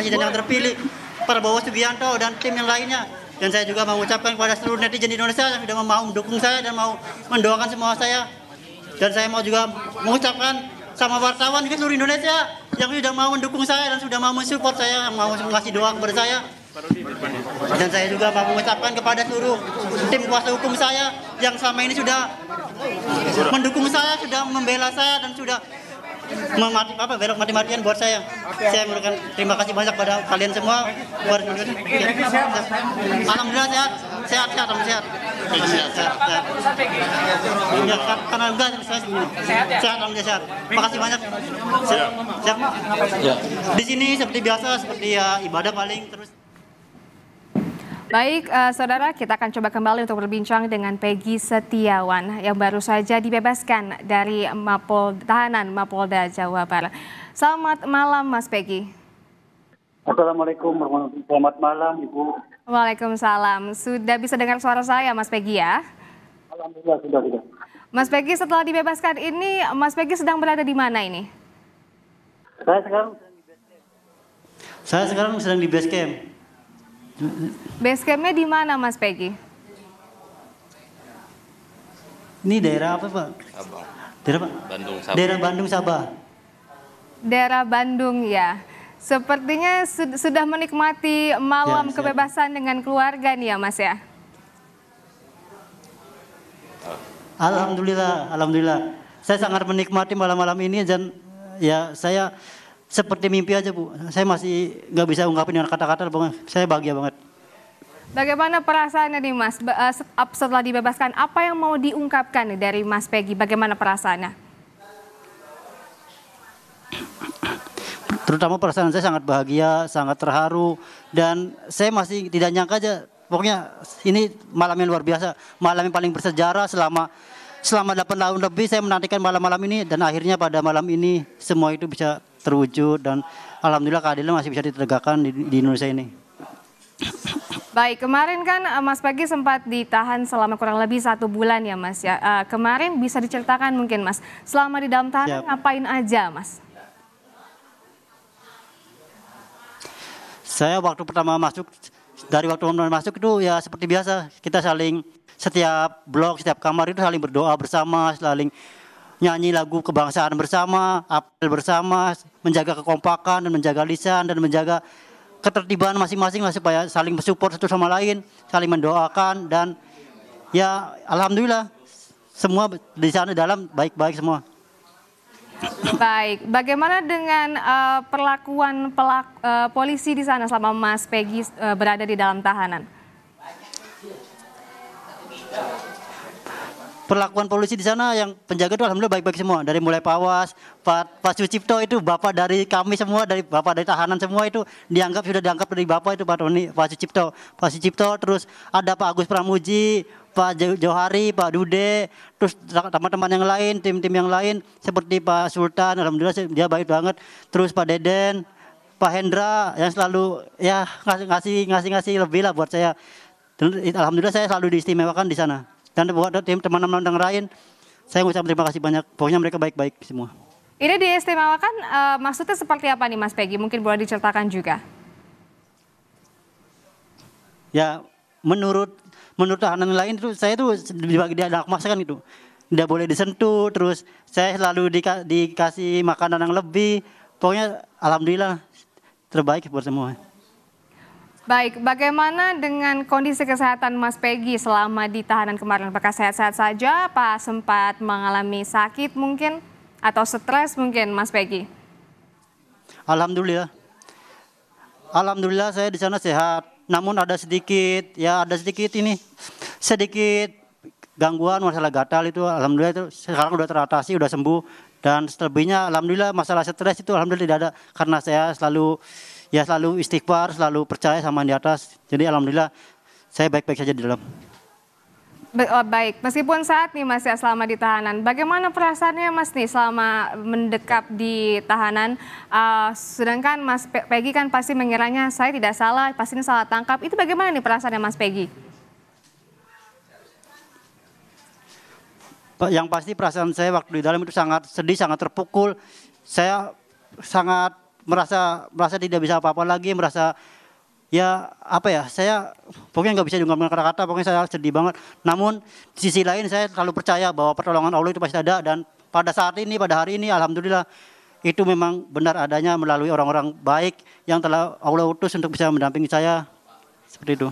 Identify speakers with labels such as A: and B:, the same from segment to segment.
A: Presiden yang terpilih Prabowo Subianto dan tim yang lainnya dan saya juga mengucapkan kepada seluruh netizen Indonesia yang sudah mau mendukung saya dan mau mendoakan semua saya dan saya mau juga mengucapkan sama wartawan di seluruh Indonesia yang sudah mau mendukung saya dan sudah mau mensupport saya yang mau mengasih doa kepada saya dan saya juga mau mengucapkan kepada seluruh tim kuasa hukum saya yang selama ini sudah mendukung saya, sudah membela saya dan sudah mati apa belok mati matian buat saya. Okay. Saya memberikan terima kasih banyak pada kalian semua. Buat Alhamdulillah sehat, sehat, sehat, sehat. Sehat, sehat, sehat. Ya, kan, karena enggak Sehat, ya? sehat, sehat. Makasih banyak. Ya. Sehat. Di sini seperti biasa, seperti ya, ibadah paling terus.
B: Baik, uh, saudara, kita akan coba kembali untuk berbincang dengan Peggy Setiawan yang baru saja dibebaskan dari Mapol tahanan Mapolda Jawa Barat. Selamat malam, Mas Peggy.
A: Assalamualaikum, selamat malam, Ibu.
B: Waalaikumsalam. Sudah bisa dengar suara saya, Mas Peggy ya?
A: Alhamdulillah sudah sudah.
B: Mas Peggy, setelah dibebaskan ini, Mas Peggy sedang berada di mana ini?
A: Saya sekarang saya sekarang sedang di base camp.
B: Basecampnya di mana Mas Peggy?
A: Ini daerah apa Pak? Daerah Pak? Bandung Sabah. Daerah Bandung Sabah.
B: Daerah Bandung ya. Sepertinya sudah menikmati malam ya, kebebasan dengan keluarga nih ya Mas ya.
A: Ah. Alhamdulillah, alhamdulillah. Saya sangat menikmati malam-malam ini dan ya saya seperti mimpi aja bu. Saya masih nggak bisa ungkapin dengan kata-kata, saya bahagia banget.
B: Bagaimana perasaannya nih mas eh, setelah dibebaskan? Apa yang mau diungkapkan dari Mas Peggy? Bagaimana perasaannya?
A: Terutama perasaan saya sangat bahagia, sangat terharu, dan saya masih tidak nyangka aja. Pokoknya ini malam yang luar biasa, malam yang paling bersejarah selama selama 8 tahun lebih saya menantikan malam-malam ini dan akhirnya pada malam ini semua itu bisa terwujud dan alhamdulillah keadilan masih bisa ditegakkan di, di Indonesia ini.
B: Baik, kemarin kan eh, Mas Pagi sempat ditahan selama kurang lebih satu bulan ya Mas ya. Uh, kemarin bisa diceritakan mungkin Mas, selama di dalam tahanan Siap. ngapain aja Mas?
A: Saya waktu pertama masuk, dari waktu pertama masuk itu ya seperti biasa, kita saling setiap blok, setiap kamar itu saling berdoa bersama, saling nyanyi lagu kebangsaan bersama, apel bersama, menjaga kekompakan dan menjaga lisan dan menjaga ketertiban masing-masing lah supaya saling mensupport satu sama lain, saling mendoakan dan ya alhamdulillah semua di sana dalam baik-baik semua.
B: Baik, bagaimana dengan uh, perlakuan pelak, uh, polisi di sana selama Mas Peggy uh, berada di dalam tahanan?
A: perlakuan polisi di sana yang penjaga itu alhamdulillah baik-baik semua dari mulai Pawas, Pak, Pak Sucipto itu bapak dari kami semua dari bapak dari tahanan semua itu dianggap sudah dianggap dari bapak itu Pak Tony, Pak Sucipto, Pak Sucipto terus ada Pak Agus Pramuji, Pak Johari, Pak Dude, terus teman-teman yang lain, tim-tim yang lain seperti Pak Sultan, alhamdulillah dia baik banget, terus Pak Deden, Pak Hendra yang selalu ya ngasih ngasih ngasih ngasih lebih lah buat saya. Alhamdulillah saya selalu diistimewakan di sana. Dan buat tim teman-teman yang lain, saya mengucapkan terima kasih banyak. Pokoknya mereka baik-baik semua.
B: Ini diistimewakan uh, maksudnya seperti apa nih Mas Peggy? Mungkin boleh diceritakan juga.
A: Ya, menurut menurut tahanan lain itu saya itu dibagi di anak masakan gitu. Tidak boleh disentuh, terus saya selalu di, dikasih makanan yang lebih. Pokoknya alhamdulillah terbaik buat semua.
B: Baik, bagaimana dengan kondisi kesehatan Mas Peggy selama di tahanan kemarin? Apakah sehat-sehat saja? Apa sempat mengalami sakit mungkin? Atau stres mungkin Mas Peggy?
A: Alhamdulillah. Alhamdulillah saya di sana sehat. Namun ada sedikit, ya ada sedikit ini, sedikit gangguan masalah gatal itu alhamdulillah itu sekarang udah teratasi udah sembuh dan selebihnya alhamdulillah masalah stres itu alhamdulillah tidak ada karena saya selalu ya selalu istighfar, selalu percaya sama di atas. Jadi alhamdulillah saya baik-baik saja di dalam.
B: Oh, baik, meskipun saat nih Mas ya selama di tahanan, bagaimana perasaannya Mas nih selama mendekap di tahanan? Uh, sedangkan Mas Peggy kan pasti mengiranya saya tidak salah, pasti ini salah tangkap. Itu bagaimana nih perasaannya Mas Peggy?
A: Yang pasti perasaan saya waktu di dalam itu sangat sedih, sangat terpukul. Saya sangat merasa merasa tidak bisa apa-apa lagi, merasa ya apa ya saya pokoknya nggak bisa juga kata-kata pokoknya saya sedih banget namun di sisi lain saya selalu percaya bahwa pertolongan Allah itu pasti ada dan pada saat ini pada hari ini alhamdulillah itu memang benar adanya melalui orang-orang baik yang telah Allah utus untuk bisa mendampingi saya seperti itu.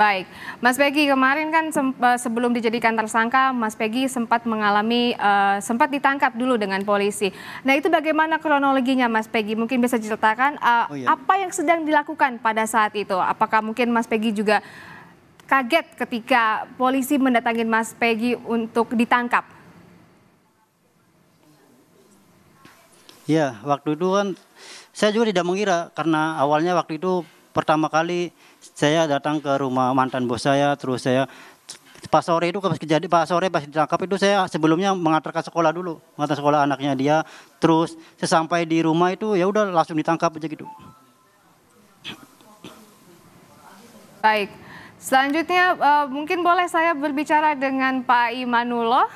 B: Baik, Mas Peggy kemarin kan eh, sebelum dijadikan tersangka, Mas Peggy sempat mengalami uh, sempat ditangkap dulu dengan polisi. Nah itu bagaimana kronologinya, Mas Peggy? Mungkin bisa diceritakan uh, oh, iya. apa yang sedang dilakukan pada saat itu? Apakah mungkin Mas Peggy juga kaget ketika polisi mendatangi Mas Peggy untuk ditangkap?
A: Ya, waktu itu kan saya juga tidak mengira karena awalnya waktu itu pertama kali saya datang ke rumah mantan bos saya, terus saya pas sore itu pas kejadian pas sore pas ditangkap itu saya sebelumnya mengantarkan sekolah dulu mengantar sekolah anaknya dia terus sesampai di rumah itu ya udah langsung ditangkap aja gitu
B: baik selanjutnya uh, mungkin boleh saya berbicara dengan Pak Imanullah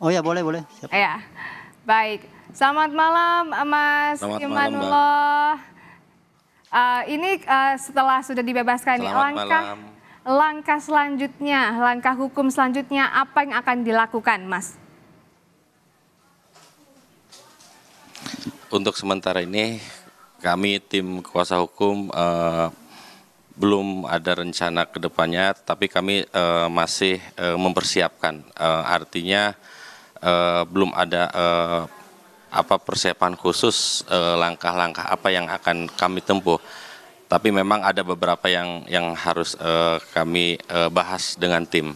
A: oh ya boleh boleh
B: Siap. ya baik Selamat malam Mas Selamat Imanullah. uh, eh, ini uh, setelah sudah dibebaskan nih, langkah langkah selanjutnya, langkah hukum selanjutnya apa yang akan dilakukan, Mas?
C: Untuk sementara ini kami tim kuasa hukum uh, belum ada rencana ke depannya, tapi kami uh, masih uh, mempersiapkan. Uh, artinya uh, belum ada uh, apa persiapan khusus eh, langkah-langkah eh, apa yang akan kami tempuh. Tapi memang ada beberapa yang yang harus eh, kami eh, bahas dengan tim.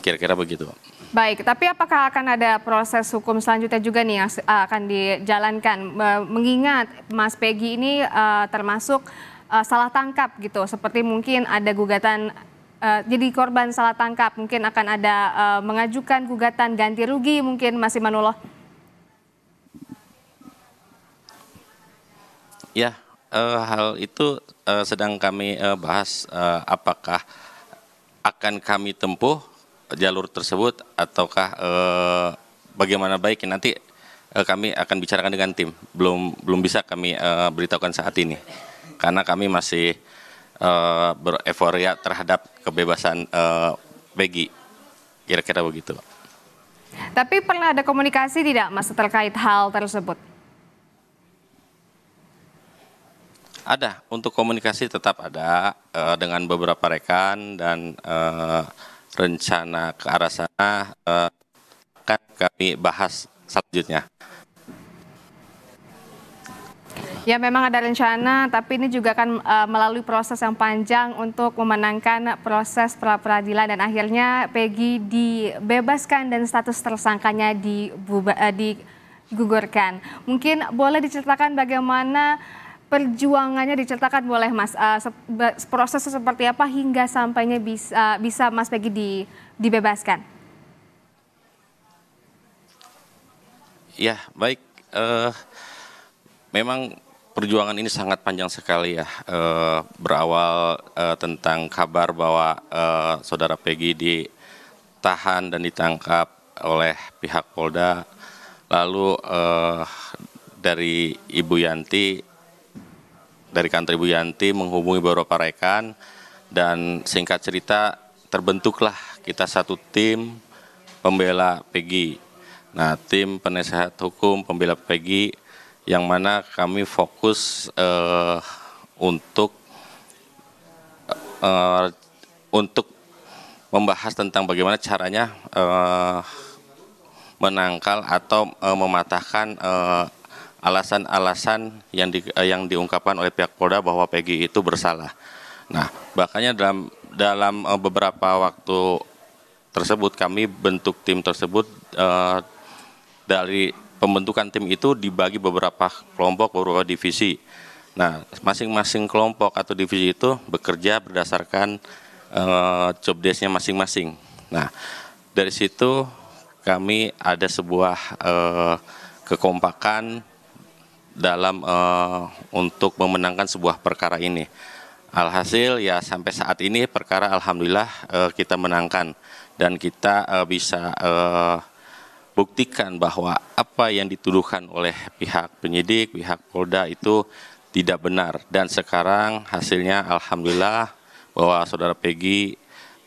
C: Kira-kira begitu.
B: Baik, tapi apakah akan ada proses hukum selanjutnya juga nih yang eh, akan dijalankan? Mengingat Mas Peggy ini uh, termasuk uh, salah tangkap gitu, seperti mungkin ada gugatan uh, jadi korban salah tangkap, mungkin akan ada uh, mengajukan gugatan ganti rugi mungkin Mas Imanullah.
C: Ya, uh, hal itu uh, sedang kami uh, bahas uh, apakah akan kami tempuh jalur tersebut ataukah uh, bagaimana baiknya? nanti uh, kami akan bicarakan dengan tim. Belum belum bisa kami uh, beritahukan saat ini karena kami masih uh, bereforia terhadap kebebasan uh, Kira-kira begitu.
B: Tapi pernah ada komunikasi tidak Mas terkait hal tersebut?
C: Ada, untuk komunikasi tetap ada uh, dengan beberapa rekan dan uh, rencana ke arah sana uh, akan kami bahas selanjutnya.
B: Ya memang ada rencana, tapi ini juga akan uh, melalui proses yang panjang untuk memenangkan proses pra peradilan dan akhirnya Peggy dibebaskan dan status tersangkanya dibuba, uh, digugurkan. Mungkin boleh diceritakan bagaimana perjuangannya diceritakan boleh Mas uh, se prosesnya seperti apa hingga sampainya bisa uh, eh, bisa Mas Peggy di, dibebaskan?
C: Ya baik, uh, memang perjuangan ini sangat panjang sekali ya. Uh, berawal uh, tentang kabar bahwa uh, saudara Peggy ditahan dan ditangkap oleh pihak Polda. Lalu uh, dari Ibu Yanti dari Kantri Buyanti menghubungi beberapa rekan dan singkat cerita terbentuklah kita satu tim pembela Pegi. Nah, tim penasehat hukum pembela Pegi yang mana kami fokus uh, untuk uh, untuk membahas tentang bagaimana caranya uh, menangkal atau uh, mematahkan uh, alasan-alasan yang di, eh, yang diungkapkan oleh pihak Polda bahwa Peggy itu bersalah. Nah, bahkannya dalam dalam eh, beberapa waktu tersebut kami bentuk tim tersebut eh, dari pembentukan tim itu dibagi beberapa kelompok beberapa divisi. Nah, masing-masing kelompok atau divisi itu bekerja berdasarkan eh, job desknya masing-masing. Nah, dari situ kami ada sebuah eh, kekompakan dalam uh, untuk memenangkan sebuah perkara ini. Alhasil ya sampai saat ini perkara alhamdulillah uh, kita menangkan dan kita uh, bisa uh, buktikan bahwa apa yang dituduhkan oleh pihak penyidik, pihak Polda itu tidak benar dan sekarang hasilnya alhamdulillah bahwa saudara Peggy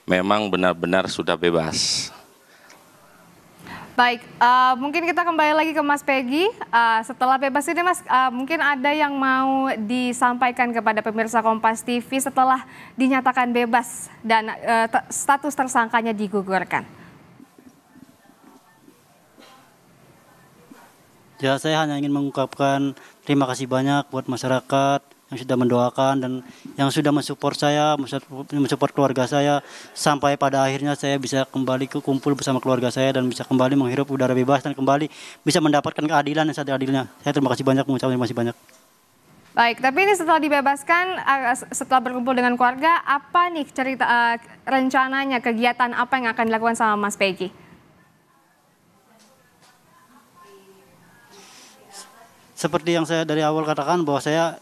C: memang benar-benar sudah bebas.
B: Baik, uh, mungkin kita kembali lagi ke Mas Peggy. Uh, setelah bebas ini, Mas, uh, mungkin ada yang mau disampaikan kepada pemirsa Kompas TV setelah dinyatakan bebas dan uh, status tersangkanya digugurkan.
A: Ya, saya hanya ingin mengungkapkan terima kasih banyak buat masyarakat yang sudah mendoakan dan yang sudah mensupport saya, mensupport keluarga saya sampai pada akhirnya saya bisa kembali ke kumpul bersama keluarga saya dan bisa kembali menghirup udara bebas dan kembali bisa mendapatkan keadilan yang seadil-adilnya. Saya terima kasih banyak mengucapkan terima kasih banyak.
B: Baik, tapi ini setelah dibebaskan, eh, setelah berkumpul dengan keluarga, apa nih cerita eh, rencananya, kegiatan apa yang akan dilakukan sama Mas Peggy?
A: Seperti yang saya dari awal katakan bahwa saya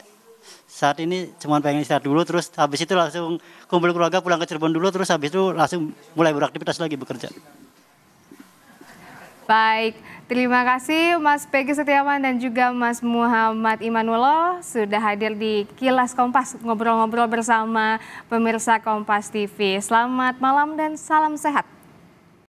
A: saat ini cuma pengen istirahat dulu terus habis itu langsung kumpul keluarga pulang ke Cirebon dulu terus habis itu langsung mulai beraktivitas lagi bekerja.
B: Baik, terima kasih Mas Peggy Setiawan dan juga Mas Muhammad Imanulo sudah hadir di Kilas Kompas ngobrol-ngobrol bersama pemirsa Kompas TV. Selamat malam dan salam sehat.